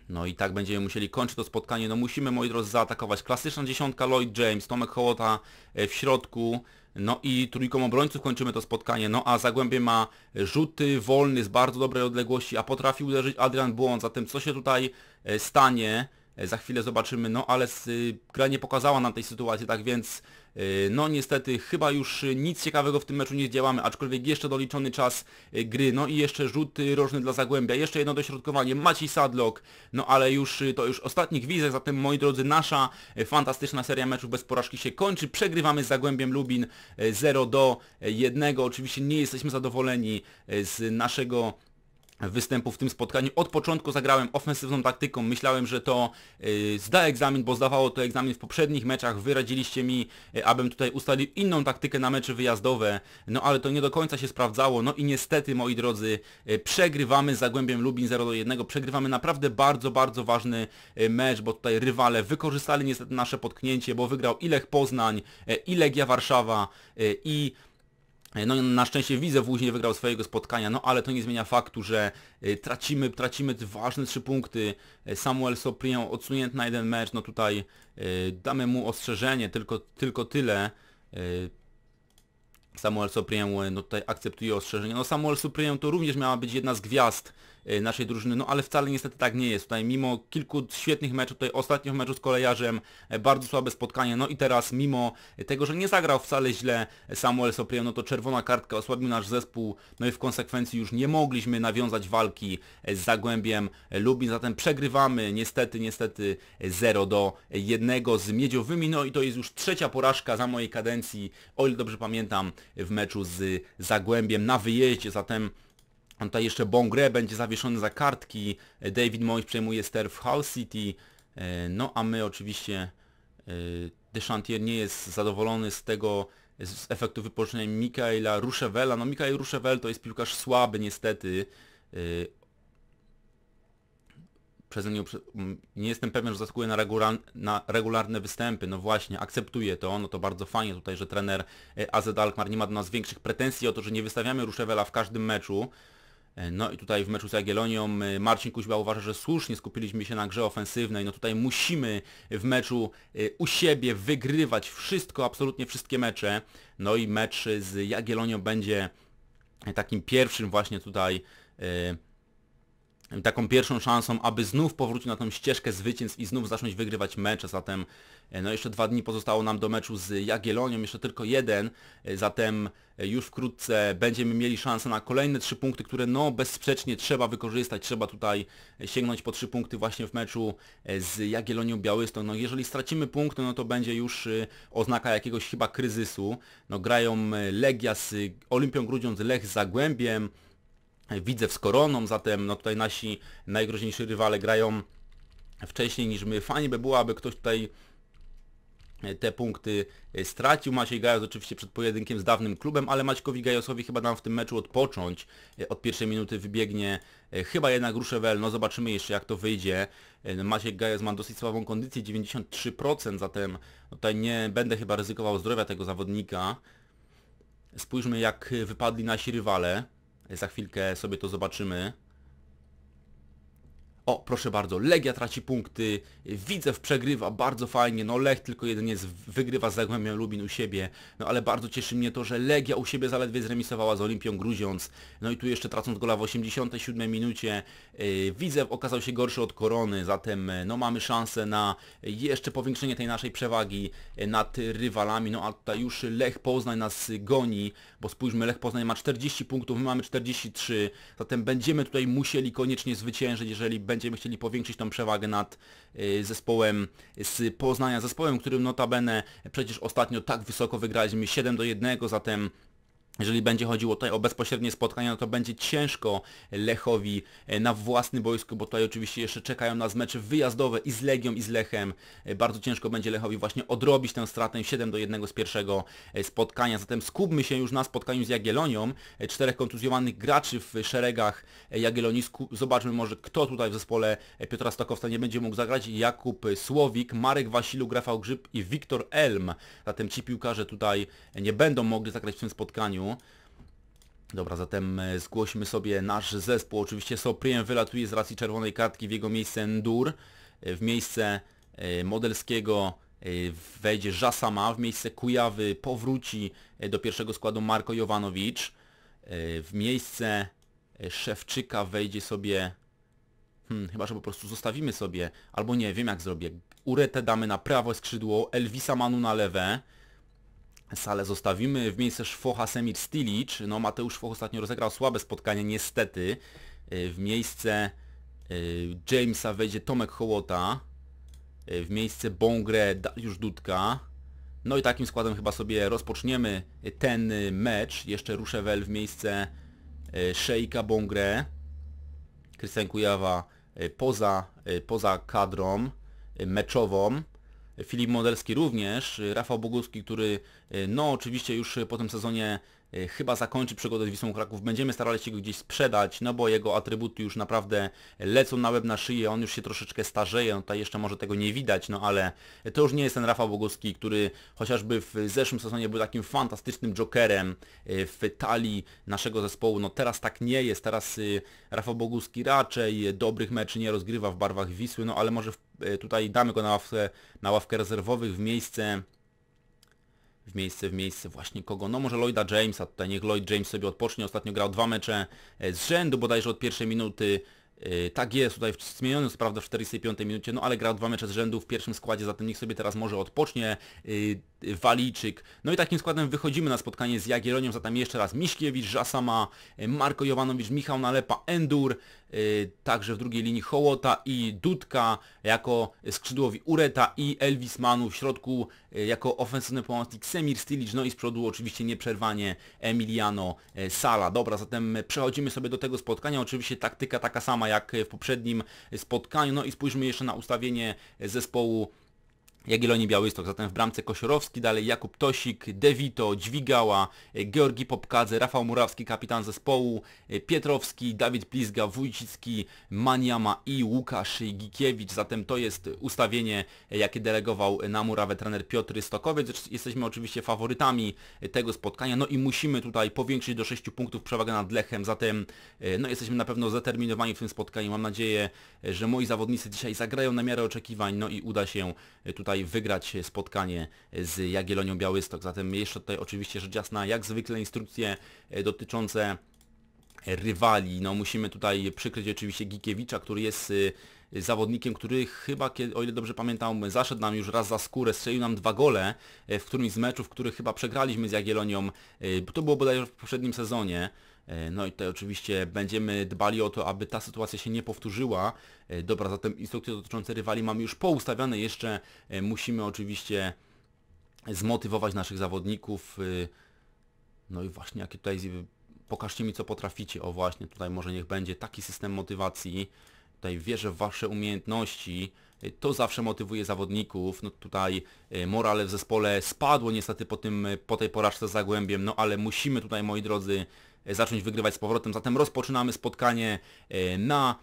No i tak będziemy musieli kończyć to spotkanie. No musimy, moi drodzy, zaatakować. Klasyczna dziesiątka Lloyd James, Tomek Hołota e, w środku, no i trójką obrońców kończymy to spotkanie. No a Zagłębie ma rzuty wolny z bardzo dobrej odległości, a potrafi uderzyć Adrian Błąd. Zatem co się tutaj e, stanie? E, za chwilę zobaczymy, no ale y, gra nie pokazała nam tej sytuacji, tak więc y, no niestety chyba już y, nic ciekawego w tym meczu nie zdziałamy, aczkolwiek jeszcze doliczony czas gry, no i jeszcze rzut rożny dla Zagłębia, jeszcze jedno dośrodkowanie, Maciej Sadlok, no ale już to już ostatni gwizdek, zatem moi drodzy nasza fantastyczna seria meczów bez porażki się kończy, przegrywamy z Zagłębiem Lubin 0 do 1, oczywiście nie jesteśmy zadowoleni z naszego występu w tym spotkaniu. Od początku zagrałem ofensywną taktyką, myślałem, że to y, zda egzamin, bo zdawało to egzamin w poprzednich meczach, wyradziliście mi, y, abym tutaj ustalił inną taktykę na mecze wyjazdowe, no ale to nie do końca się sprawdzało, no i niestety, moi drodzy, y, przegrywamy z Zagłębiem Lubin 0 do 1, przegrywamy naprawdę bardzo, bardzo ważny mecz, bo tutaj rywale wykorzystali niestety nasze potknięcie, bo wygrał i Lech Poznań, i Legia Warszawa, i no na szczęście widzę później wygrał swojego spotkania, no ale to nie zmienia faktu, że y, tracimy, tracimy ważne trzy punkty. Samuel Soprien odsunięty na jeden mecz, no tutaj y, damy mu ostrzeżenie, tylko, tylko tyle. Y, Samuel Soprien no tutaj akceptuje ostrzeżenie. No Samuel Soprien to również miała być jedna z gwiazd Y, naszej drużyny, no ale wcale niestety tak nie jest. Tutaj mimo kilku świetnych meczów, tutaj ostatnio w meczu z kolejarzem, y, bardzo słabe spotkanie, no i teraz mimo tego, że nie zagrał wcale źle Samuel Soprien, no to czerwona kartka osłabił nasz zespół, no i w konsekwencji już nie mogliśmy nawiązać walki z Zagłębiem Lubin, zatem przegrywamy niestety, niestety 0 do 1 z Miedziowymi, no i to jest już trzecia porażka za mojej kadencji, o ile dobrze pamiętam, w meczu z Zagłębiem na wyjeździe, zatem Tutaj jeszcze Bongre będzie zawieszony za kartki. E, David Moyes przejmuje ster w Hull City. E, no a my oczywiście e, Deschantier nie jest zadowolony z tego, z efektu wypożyczenia Mikaela Ruszewela. No Mikael Ruszewel to jest piłkarz słaby niestety. Przez mnie nie jestem pewien, że zaskakuje na, regular, na regularne występy. No właśnie, akceptuję to. No to bardzo fajnie tutaj, że trener AZ Alkmaar nie ma do nas większych pretensji o to, że nie wystawiamy Ruszewela w każdym meczu. E, no i tutaj w meczu z Jagielonią e, Marcin Kuźba uważa, że słusznie skupiliśmy się na grze ofensywnej. No tutaj musimy w meczu e, u siebie wygrywać wszystko, absolutnie wszystkie mecze. No i mecz z Jagielonią będzie takim pierwszym właśnie tutaj taką pierwszą szansą, aby znów powrócił na tą ścieżkę zwycięstw i znów zacząć wygrywać mecze. Zatem e, no jeszcze dwa dni pozostało nam do meczu z Jagielonią, jeszcze tylko jeden, e, zatem e, już wkrótce będziemy mieli szansę na kolejne trzy punkty, które no bezsprzecznie trzeba wykorzystać, trzeba tutaj sięgnąć po trzy punkty właśnie w meczu z Jagielonią Białystą. No jeżeli stracimy punkt, no to będzie już oznaka jakiegoś chyba kryzysu. No grają Legia z Olimpią Grudziądz, Lech z Zagłębiem, widzę z Koroną, zatem no tutaj nasi najgroźniejsi rywale grają wcześniej niż my. Fajnie by było, aby ktoś tutaj e, te punkty e, stracił. Maciej Gajos oczywiście przed pojedynkiem z dawnym klubem, ale Maćkowi Gajosowi chyba nam w tym meczu odpocząć. E, od pierwszej minuty wybiegnie chyba jednak Ruszewel, no zobaczymy jeszcze jak to wyjdzie. No, Maciek Gajos ma dosyć słabą kondycję, 93%, zatem no, tutaj nie będę chyba ryzykował zdrowia tego zawodnika. Spójrzmy jak wypadli nasi rywale. Za chwilkę sobie to zobaczymy. O, proszę bardzo, Legia traci punkty, Widzew przegrywa bardzo fajnie, no Lech tylko jeden jest, wygrywa z Zagłębią Lubin u siebie, no ale bardzo cieszy mnie to, że Legia u siebie zaledwie zremisowała z Olimpią Gruziąc, no i tu jeszcze tracąc gola w 87 minucie, y, Widzew okazał się gorszy od Korony, zatem y, no mamy szansę na jeszcze powiększenie tej naszej przewagi y, nad rywalami, no a tutaj już Lech Poznań nas goni, bo spójrzmy, Lech Poznań ma 40 punktów, my mamy 43, zatem będziemy tutaj musieli koniecznie zwyciężyć, jeżeli będziemy chcieli powiększyć tą przewagę nad y, zespołem z Poznania, zespołem, którym notabene przecież ostatnio tak wysoko wygraliśmy 7 do 1, zatem jeżeli będzie chodziło tutaj o bezpośrednie spotkania, no to będzie ciężko Lechowi e, na własnym boisku, bo tutaj oczywiście jeszcze czekają nas mecze wyjazdowe i z Legią i z Lechem. E, bardzo ciężko będzie Lechowi właśnie odrobić tę stratę 7 do 1 z pierwszego e, spotkania. Zatem skupmy się już na spotkaniu z Jagielonią. Czterech kontuzjowanych graczy w szeregach Jagielonisku. Zobaczmy może kto tutaj w zespole Piotra Stokowca nie będzie mógł zagrać. Jakub Słowik, Marek Wasilu, Grafał Grzyb i Wiktor Elm. Zatem ci piłkarze tutaj nie będą mogli zagrać w tym spotkaniu. Dobra, zatem e, zgłośmy sobie nasz zespół. Oczywiście Soprien wylatuje z racji czerwonej kartki w jego miejsce Endur. E, w miejsce e, modelskiego wejdzie Żasama, w miejsce Kujawy powróci do pierwszego składu Marko Jovanowicz. W miejsce Szewczyka wejdzie sobie... Hmm, chyba, że po prostu zostawimy sobie, albo nie, wiem jak zrobię. Uretę damy na prawo skrzydło, Elvisa Manu na lewe salę zostawimy. W miejsce Szwocha Semir Stilic. No Mateusz Szwoch ostatnio rozegrał słabe spotkanie, niestety. Y, w miejsce y, Jamesa wejdzie Tomek Hołota. Y, w miejsce Bongre Dariusz Dudka. No i takim składem chyba sobie rozpoczniemy ten mecz. Jeszcze Ruszewel w miejsce Szejka Bongre. Krystian Kujawa poza, poza kadrą meczową. Filip Modelski również, Rafał Boguski, który e, no oczywiście już po tym sezonie E, chyba zakończy przygodę z Wisłą Kraków. Będziemy starali się go gdzieś sprzedać, no bo jego atrybuty już naprawdę lecą na łeb na szyję, on już się troszeczkę starzeje, no tutaj jeszcze może tego nie widać, no ale to już nie jest ten Rafał Bogowski, który chociażby w zeszłym sezonie był takim fantastycznym jokerem e, w talii naszego zespołu. No teraz tak nie jest, teraz e, Rafał Boguski raczej dobrych meczy nie rozgrywa w barwach Wisły, no ale może tutaj damy go na ławkę, na ławkę rezerwowych w miejsce w miejsce, w miejsce właśnie kogo? No może Lloyda Jamesa, tutaj niech Lloyd James sobie odpocznie, ostatnio grał dwa mecze e, z rzędu bodajże od pierwszej minuty, e, tak jest, tutaj zmienionym, co prawda w 45 minucie, no ale grał dwa mecze z rzędu w pierwszym składzie, zatem niech sobie teraz może odpocznie e, Waliczyk. No i takim składem wychodzimy na spotkanie z Jagiellonią, zatem jeszcze raz Miśkiewicz, Żasama, Marko Jovanowicz, Michał Nalepa, Endur, Y, także w drugiej linii Hołota i Dudka jako skrzydłowi Ureta i Elvis Manu w środku y, jako ofensywny pomocnik Semir Stilic, no i z przodu oczywiście nieprzerwanie Emiliano y, Sala. Dobra, zatem przechodzimy sobie do tego spotkania. Oczywiście taktyka taka sama jak w poprzednim spotkaniu. No i spójrzmy jeszcze na ustawienie zespołu Jagiellonii Białystok. Zatem w bramce Kosiorowski, dalej Jakub Tosik, Dewito, Dźwigała, Georgi Popkadze, Rafał Murawski, kapitan zespołu, Pietrowski, Dawid Plizga, Wójcicki, Maniama i Łukasz Gikiewicz. Zatem to jest ustawienie, jakie delegował na murawę trener Piotr Stokowiec. Jesteśmy oczywiście faworytami tego spotkania, no i musimy tutaj powiększyć do 6 punktów przewagę nad Lechem. Zatem e, no, jesteśmy na pewno zdeterminowani w tym spotkaniu. Mam nadzieję, że moi zawodnicy dzisiaj zagrają na miarę oczekiwań, no i uda się e, tutaj tutaj wygrać spotkanie z Jagielonią Białystok. Zatem jeszcze tutaj oczywiście rzecz jasna, jak zwykle instrukcje e, dotyczące rywali. No musimy tutaj przykryć oczywiście Gikiewicza, który jest e, zawodnikiem, który chyba, o ile dobrze pamiętam, zaszedł nam już raz za skórę, strzelił nam dwa gole e, w którymś z meczów, który chyba przegraliśmy z Jagielonią, To było bodajże w poprzednim sezonie. E, no i tutaj oczywiście będziemy dbali o to, aby ta sytuacja się nie powtórzyła. E, dobra, zatem instrukcje dotyczące rywali mamy już poustawiane. Jeszcze e, musimy oczywiście zmotywować naszych zawodników. No i właśnie, jakie tutaj... Pokażcie mi, co potraficie. O właśnie, tutaj może niech będzie taki system motywacji. Tutaj wierzę w Wasze umiejętności. To zawsze motywuje zawodników. No tutaj morale w zespole spadło niestety po, tym, po tej porażce z Zagłębiem. No ale musimy tutaj, moi drodzy, E, zacząć wygrywać z powrotem. Zatem rozpoczynamy spotkanie e, na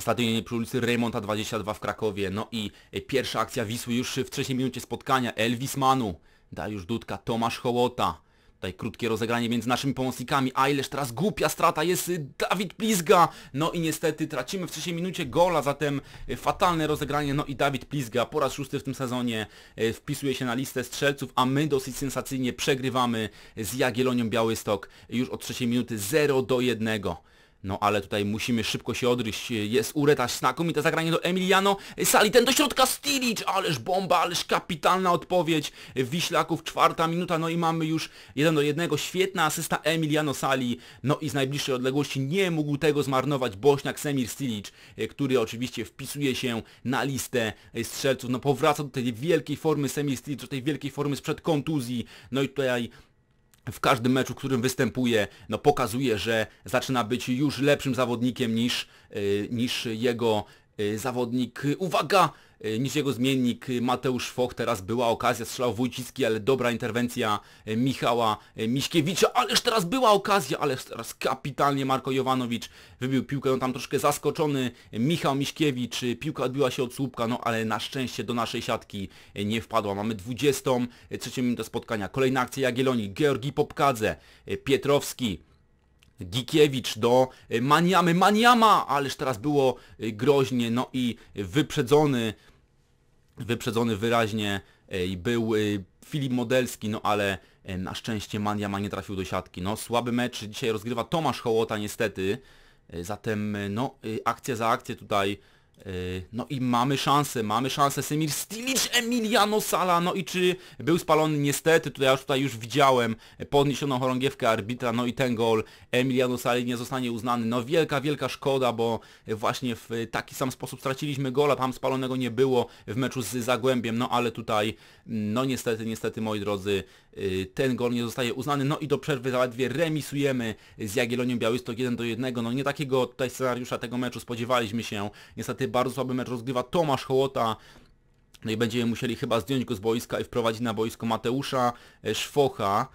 stadionie przy ulicy Raymonda 22 w Krakowie. No i e, pierwsza akcja Wisły już w trzeciej minucie spotkania. Elvis Manu, Dariusz Dudka, Tomasz Hołota. Tutaj krótkie rozegranie między naszymi pomocnikami, a ileż teraz głupia strata jest y, Dawid Plizga. No i niestety tracimy w trzeciej minucie gola, zatem y, fatalne rozegranie. No i Dawid Plizga po raz szósty w tym sezonie y, wpisuje się na listę strzelców, a my dosyć sensacyjnie przegrywamy z Jagielonią Białystok już od trzeciej minuty 0 do 1. No ale tutaj musimy szybko się odryść. Jest ureta znakomite zagranie do Emiliano Sali. Ten do środka Stilic. Ależ bomba, ależ kapitalna odpowiedź. Wiślaków czwarta minuta. No i mamy już jeden do jednego Świetna asysta Emiliano Sali. No i z najbliższej odległości nie mógł tego zmarnować Bośniak Semir Stilic, który oczywiście wpisuje się na listę strzelców. No powraca do tej wielkiej formy Semir Stilic, do tej wielkiej formy sprzed kontuzji. No i tutaj w każdym meczu, w którym występuje, no pokazuje, że zaczyna być już lepszym zawodnikiem niż, y, niż jego y, zawodnik. Uwaga! E, niż jego zmiennik e, Mateusz Foch. Teraz była okazja, strzelał Wójcicki, ale dobra interwencja e, Michała Miśkiewicza. Ależ teraz była okazja, ależ teraz kapitalnie Marko Jovanović wybił piłkę. On no tam troszkę zaskoczony Michał Miśkiewicz. Piłka odbiła się od słupka, no ale na szczęście do naszej siatki nie wpadła. Mamy 23 minutę spotkania. Kolejna akcja Jagieloni Georgi Popkadze, Pietrowski. Gikiewicz do Maniamy, Maniama, ależ teraz było groźnie, no i wyprzedzony wyprzedzony wyraźnie e, był e, Filip Modelski, no ale e, na szczęście Maniama nie trafił do siatki. No słaby mecz dzisiaj rozgrywa Tomasz Hołota niestety, zatem no akcja za akcję tutaj Y, no i mamy szansę, mamy szansę Semir Stilic Emiliano Sala, no i czy był spalony niestety, tutaj ja już tutaj już widziałem podniesioną chorągiewkę arbitra, no i ten gol Emiliano Sali nie zostanie uznany, no wielka, wielka szkoda, bo właśnie w taki sam sposób straciliśmy gola, tam spalonego nie było w meczu z Zagłębiem, no ale tutaj, no niestety, niestety moi drodzy, Y, ten gol nie zostaje uznany. No i do przerwy zaledwie remisujemy z Jagiellonią Białystok 1 do 1. No nie takiego tutaj scenariusza tego meczu spodziewaliśmy się. Niestety bardzo słaby mecz rozgrywa Tomasz Hołota. No i będziemy musieli chyba zdjąć go z boiska i wprowadzić na boisko Mateusza e, Szwocha.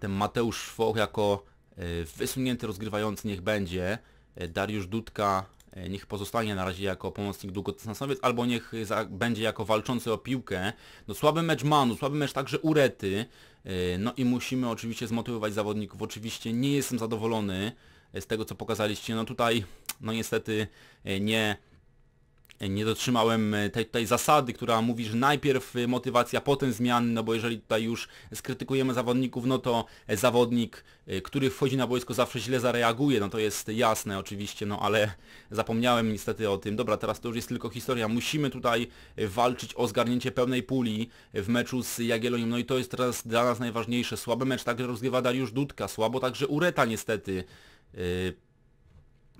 Ten Mateusz Szwoch jako e, wysunięty rozgrywający niech będzie. E, Dariusz Dudka E, niech pozostanie na razie jako pomocnik długodystansowiec, albo niech za, będzie jako walczący o piłkę. No słaby mecz Manu, słaby mecz także Urety, e, no i musimy oczywiście zmotywować zawodników. Oczywiście nie jestem zadowolony e, z tego, co pokazaliście. No tutaj, no niestety nie nie dotrzymałem e, tej, tej zasady, która mówi, że najpierw e, motywacja, potem zmiany, no bo jeżeli tutaj już skrytykujemy zawodników, no to e, zawodnik, który wchodzi na boisko zawsze źle zareaguje, no to jest jasne oczywiście, no ale [laughs] zapomniałem niestety o tym. Dobra, teraz to już jest tylko historia. Musimy tutaj walczyć o zgarnięcie pełnej puli w meczu z Jagielloniem, no i to jest teraz dla nas najważniejsze. Słaby mecz także rozgrywa Dariusz Dudka, słabo także Ureta niestety.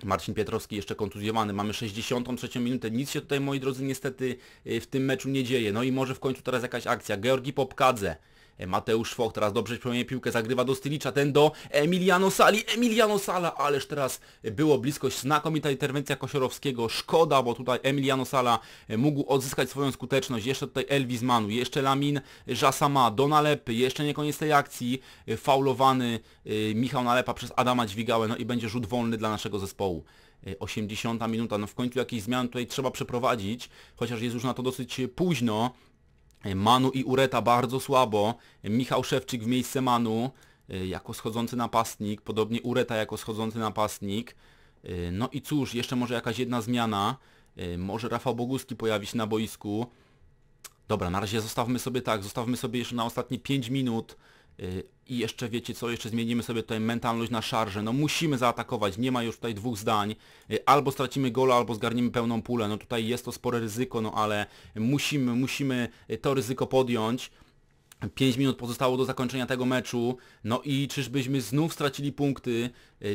Marcin Pietrowski jeszcze kontuzjowany, mamy 63 minutę, nic się tutaj moi drodzy niestety y, w tym meczu nie dzieje. No i może w końcu teraz jakaś akcja. Georgi Popkadze, E, Mateusz Foch teraz dobrze przejmuje piłkę, zagrywa do Stylicza, ten do Emiliano Sali, Emiliano Sala, ależ teraz było bliskość znakomita interwencja Kosiorowskiego, szkoda, bo tutaj Emiliano Sala e, mógł odzyskać swoją skuteczność, jeszcze tutaj Elvis Manu, jeszcze Lamin Żasama, do Nalepy, jeszcze nie koniec tej akcji, e, faulowany Michał Nalepa przez Adama Dźwigałę, no i będzie rzut wolny dla naszego zespołu. 80 minuta, no w końcu jakieś zmiany tutaj trzeba przeprowadzić, chociaż jest już na to dosyć późno, Manu i Ureta bardzo słabo. Michał Szewczyk w miejsce Manu e, jako schodzący napastnik, podobnie Ureta jako schodzący napastnik. E, no i cóż, jeszcze może jakaś jedna zmiana. E, może Rafał Boguski pojawić się na boisku. Dobra, na razie zostawmy sobie tak, zostawmy sobie jeszcze na ostatnie 5 minut Y, I jeszcze wiecie co, jeszcze zmienimy sobie tutaj mentalność na szarże. No musimy zaatakować, nie ma już tutaj dwóch zdań. Y, albo stracimy gola, albo zgarniemy pełną pulę. No tutaj jest to spore ryzyko, no ale musimy, musimy y, to ryzyko podjąć. 5 minut pozostało do zakończenia tego meczu. No i czyżbyśmy znów stracili punkty?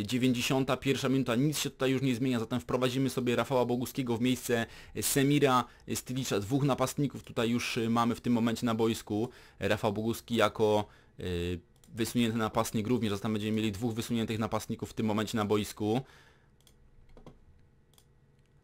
91 minuta, nic się tutaj już nie zmienia, zatem wprowadzimy sobie Rafała Boguskiego w miejsce Semira Stylicza, dwóch napastników tutaj już mamy w tym momencie na boisku. Rafał Boguski jako Y, wysunięty napastnik również, zatem będziemy mieli dwóch wysuniętych napastników w tym momencie na boisku.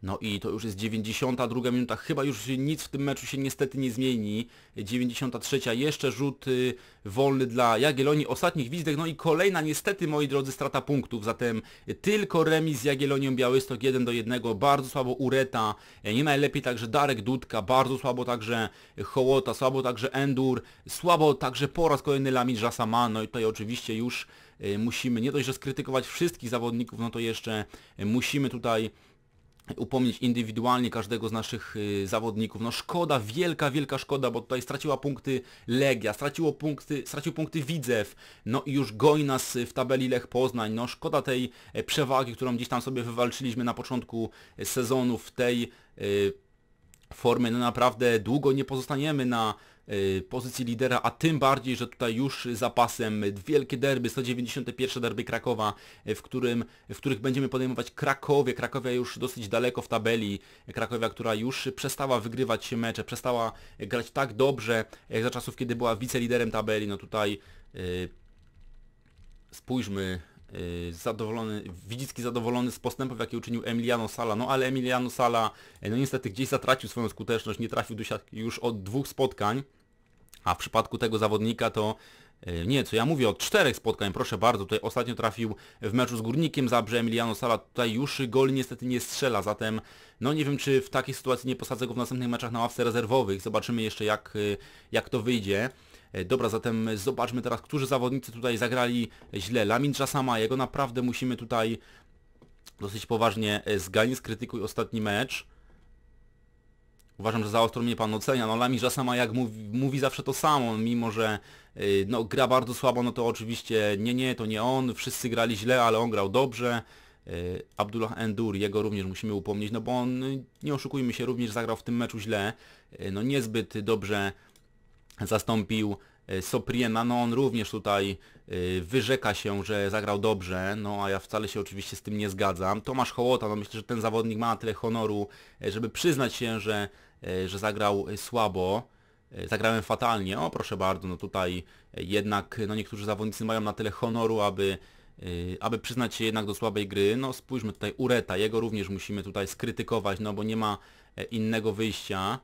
No i to już jest 92 minuta, chyba już nic w tym meczu się niestety nie zmieni. 93 jeszcze rzut y, wolny dla Jagiellonii, ostatnich wizdek, no i kolejna niestety moi drodzy strata punktów, zatem tylko remis z Jagiellonią Białystok 1 do 1, bardzo słabo Ureta, e, nie najlepiej także Darek Dudka, bardzo słabo także Hołota, słabo także Endur, słabo także po raz kolejny Lamin Jasama, no i tutaj oczywiście już e, musimy nie dość, że skrytykować wszystkich zawodników, no to jeszcze e, musimy tutaj upomnieć indywidualnie każdego z naszych y, zawodników. No szkoda, wielka, wielka szkoda, bo tutaj straciła punkty Legia, straciło punkty, stracił punkty Widzew, no i już goi nas w tabeli Lech Poznań. No szkoda tej e, przewagi, którą gdzieś tam sobie wywalczyliśmy na początku e, sezonu w tej y, formy. No naprawdę długo nie pozostaniemy na Y, pozycji lidera, a tym bardziej, że tutaj już za pasem wielkie derby, 191 derby Krakowa, w, którym, w których będziemy podejmować Krakowie. Krakowia już dosyć daleko w tabeli. Krakowia, która już przestała wygrywać mecze, przestała grać tak dobrze, jak za czasów, kiedy była wiceliderem tabeli. No tutaj yy, spójrzmy Y, zadowolony, Widzicki zadowolony z postępów, jakie uczynił Emiliano Sala, no ale Emiliano Sala y, no niestety gdzieś zatracił swoją skuteczność, nie trafił do siatki już od dwóch spotkań, a w przypadku tego zawodnika to y, nie, co ja mówię, od czterech spotkań, proszę bardzo, tutaj ostatnio trafił w meczu z Górnikiem Zabrze, Emiliano Sala tutaj już gol niestety nie strzela, zatem no nie wiem, czy w takiej sytuacji nie posadzę go w następnych meczach na ławce rezerwowych, zobaczymy jeszcze jak, jak to wyjdzie. E, dobra, zatem zobaczmy teraz, którzy zawodnicy tutaj zagrali źle. Lamin sama, jego naprawdę musimy tutaj dosyć poważnie e, zganić. Krytykuj ostatni mecz. Uważam, że za ostro mnie pan ocenia. No Lamirza sama jak mówi, mówi zawsze to samo, mimo że e, no, gra bardzo słabo, no to oczywiście nie, nie, to nie on, wszyscy grali źle, ale on grał dobrze. Abdullah Endur, jego również musimy upomnieć, no bo on, nie oszukujmy się, również zagrał w tym meczu źle. no niezbyt dobrze zastąpił e, Sopriena, no on również tutaj e, wyrzeka się, że zagrał dobrze, no a ja wcale się oczywiście z tym nie zgadzam. Tomasz Hołota, no myślę, że ten zawodnik ma na tyle honoru, e, żeby przyznać się, że, że zagrał słabo. Zagrałem fatalnie, o proszę bardzo, no tutaj jednak no niektórzy zawodnicy mają na tyle honoru, aby, aby przyznać się jednak do słabej gry. No spójrzmy tutaj Ureta, jego również musimy tutaj skrytykować, no bo nie ma innego wyjścia.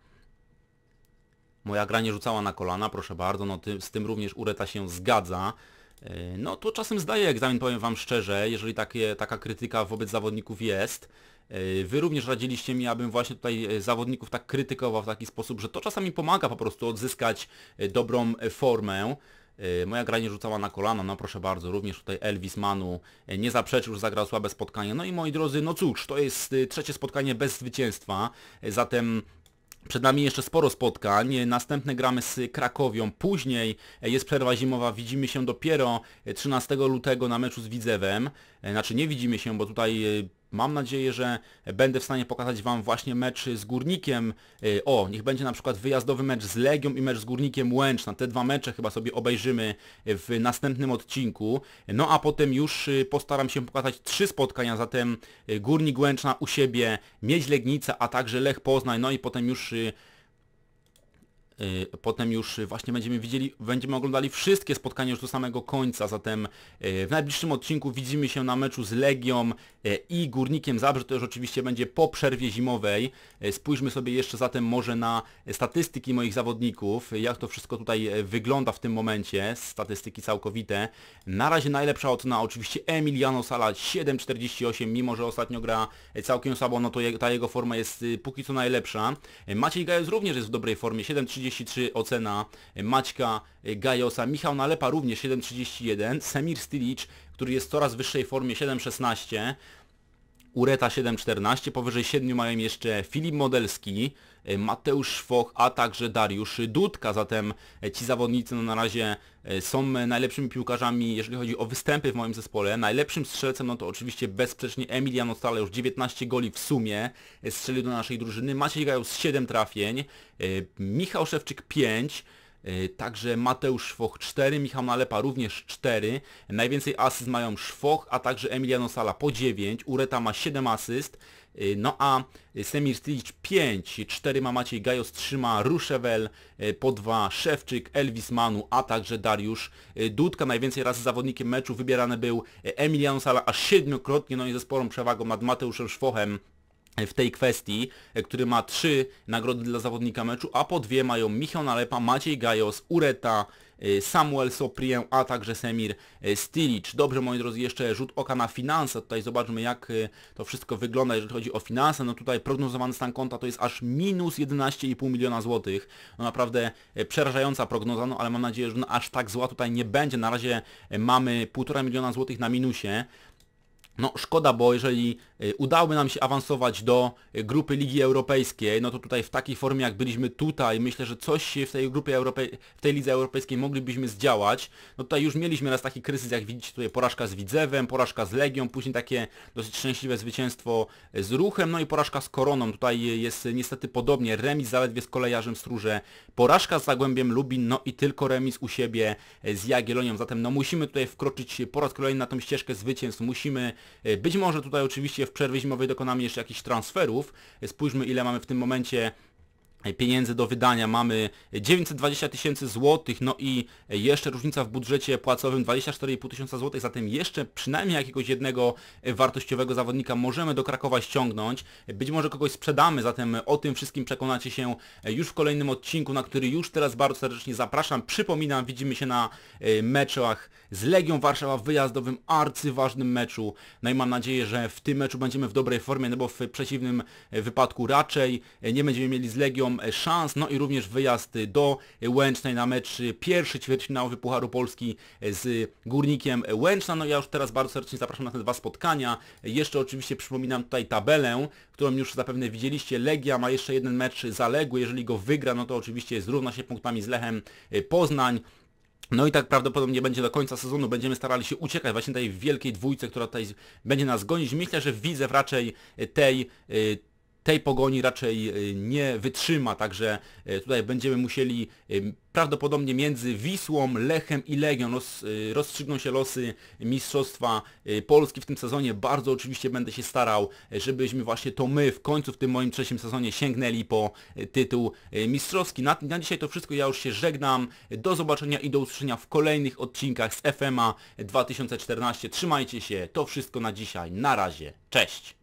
Moja gra nie rzucała na kolana, proszę bardzo, no ty, z tym również Ureta się zgadza. E, no to czasem zdaje egzamin, powiem Wam szczerze, jeżeli takie, taka krytyka wobec zawodników jest. E, wy również radziliście mi, abym właśnie tutaj e, zawodników tak krytykował w taki sposób, że to czasami pomaga po prostu odzyskać dobrą formę. Moja gra nie rzucała na kolana, no proszę bardzo, również tutaj Elvis Manu nie zaprzeczył, że zagrał słabe spotkanie. No i moi drodzy, no cóż, to jest trzecie spotkanie bez zwycięstwa, zatem przed nami jeszcze sporo spotkań, następne gramy z Krakowią, później jest przerwa zimowa, widzimy się dopiero 13 lutego na meczu z Widzewem, znaczy nie widzimy się, bo tutaj e, Mam nadzieję, że będę w stanie pokazać Wam właśnie mecz z Górnikiem. E, o, niech będzie na przykład wyjazdowy mecz z Legią i mecz z Górnikiem Łęczna. Te dwa mecze chyba sobie obejrzymy w następnym odcinku. No a potem już e, postaram się pokazać trzy spotkania, zatem e, Górnik Łęczna u siebie, Miedź Legnica, a także Lech Poznań. No i potem już Y, potem już właśnie będziemy widzieli, będziemy oglądali wszystkie spotkania już do samego końca, zatem y, w najbliższym odcinku widzimy się na meczu z Legią y, i Górnikiem Zabrze, to już oczywiście będzie po przerwie zimowej. Spójrzmy sobie jeszcze zatem może na statystyki moich zawodników, jak to wszystko tutaj e, wygląda w tym momencie, statystyki całkowite. Na razie najlepsza ocena oczywiście Emiliano Sala 7,48, mimo że ostatnio gra e, całkiem słabo, no to ta jego forma jest e, póki co najlepsza. Maciej Gajos również jest w dobrej formie, 7,30 7,43 ocena e, Maćka e, Gajosa, Michał Nalepa również 7,31, Semir Stylicz, który jest w coraz wyższej formie 7,16, Ureta 7,14, powyżej 7 mają jeszcze Filip Modelski, Y, Mateusz Szwoch, a także Dariusz Dudka. Zatem e, ci zawodnicy no, na razie e, są e, najlepszymi piłkarzami, jeżeli chodzi o występy w moim zespole. Najlepszym strzelcem, no to oczywiście bezsprzecznie Emiliano Stale, już 19 goli w sumie strzelił do naszej drużyny. Maciej Gajos 7 trafień, Michał Szewczyk 5, Także Mateusz Szwoch 4, Michał Nalepa również 4. Najwięcej asyst mają Szwoch, a także Emiliano Sala po 9. Ureta ma 7 asyst. Y, no a Semir Stilic 5, 4 ma Maciej Gajos, 3 ma Ruszewel, y, po 2 Szewczyk, Elvis Manu, a także Dariusz y, Dudka. Najwięcej razy zawodnikiem meczu wybierany był Emiliano Sala aż siedmiokrotnie, no i ze sporą przewagą nad Mateuszem Szwochem w tej kwestii, który ma trzy nagrody dla zawodnika meczu, a po dwie mają Michał Nalepa, Maciej Gajos, Ureta, y, Samuel Soprię, a także Semir y, Stylicz. Dobrze, moi drodzy, jeszcze rzut oka na finanse. Tutaj zobaczmy, jak y, to wszystko wygląda, jeżeli chodzi o finanse. No tutaj prognozowany stan konta to jest aż minus 11,5 miliona złotych. No naprawdę przerażająca prognoza, no ale mam nadzieję, że no aż tak zła tutaj nie będzie. Na razie mamy 1,5 miliona złotych na minusie. No szkoda, bo jeżeli y, udałoby nam się awansować do y, grupy Ligi Europejskiej, no to tutaj w takiej formie jak byliśmy tutaj, myślę, że coś w tej grupie Europej w tej Lidze Europejskiej moglibyśmy zdziałać. No tutaj już mieliśmy raz taki kryzys, jak widzicie tutaj porażka z Widzewem, porażka z Legią, później takie dosyć szczęśliwe zwycięstwo y, z Ruchem, no i porażka z Koroną. Tutaj jest niestety podobnie, remis zaledwie z Kolejarzem Stróże, porażka z Zagłębiem Lubin, no i tylko remis u siebie z Jagiellonią. Zatem no musimy tutaj wkroczyć po raz kolejny na tą ścieżkę zwycięstw, musimy E, być może tutaj oczywiście w przerwie zimowej dokonamy jeszcze jakichś transferów. E, spójrzmy ile mamy w tym momencie E, pieniędzy do wydania mamy 920 tysięcy złotych, no i jeszcze różnica w budżecie płacowym 24,5 tysiąca złotych, zatem jeszcze przynajmniej jakiegoś jednego e, wartościowego zawodnika możemy do Krakowa ściągnąć, e, być może kogoś sprzedamy, zatem o tym wszystkim przekonacie się już w kolejnym odcinku, na który już teraz bardzo serdecznie zapraszam. Przypominam, widzimy się na meczach z Legią Warszawa w wyjazdowym arcyważnym meczu, no i mam nadzieję, że w tym meczu będziemy w dobrej formie, no bo w przeciwnym wypadku raczej nie będziemy mieli z Legią szans, no i również wyjazd do Łęcznej na mecz pierwszy ćwierćfinałowy Pucharu Polski z Górnikiem Łęczna. No ja już teraz bardzo serdecznie zapraszam na te dwa spotkania. Jeszcze oczywiście przypominam tutaj tabelę, którą już zapewne widzieliście. Legia ma jeszcze jeden mecz zaległy, jeżeli go wygra, no to oczywiście zrówna się punktami z Lechem Poznań. No i tak prawdopodobnie będzie do końca sezonu. Będziemy starali się uciekać właśnie tej wielkiej dwójce, która tutaj będzie nas gonić. Myślę, że widzę raczej tej y, tej pogoni raczej e, nie wytrzyma, także e, tutaj będziemy musieli e, prawdopodobnie między Wisłą, Lechem i Legią roz, rozstrzygną się losy Mistrzostwa Polski w tym sezonie. Bardzo oczywiście będę się starał, żebyśmy właśnie to my w końcu w tym moim trzecim sezonie sięgnęli po tytuł mistrzowski. Na, na dzisiaj to wszystko, ja już się żegnam. Do zobaczenia i do usłyszenia w kolejnych odcinkach z FMA 2014. Trzymajcie się, to wszystko na dzisiaj. Na razie, cześć!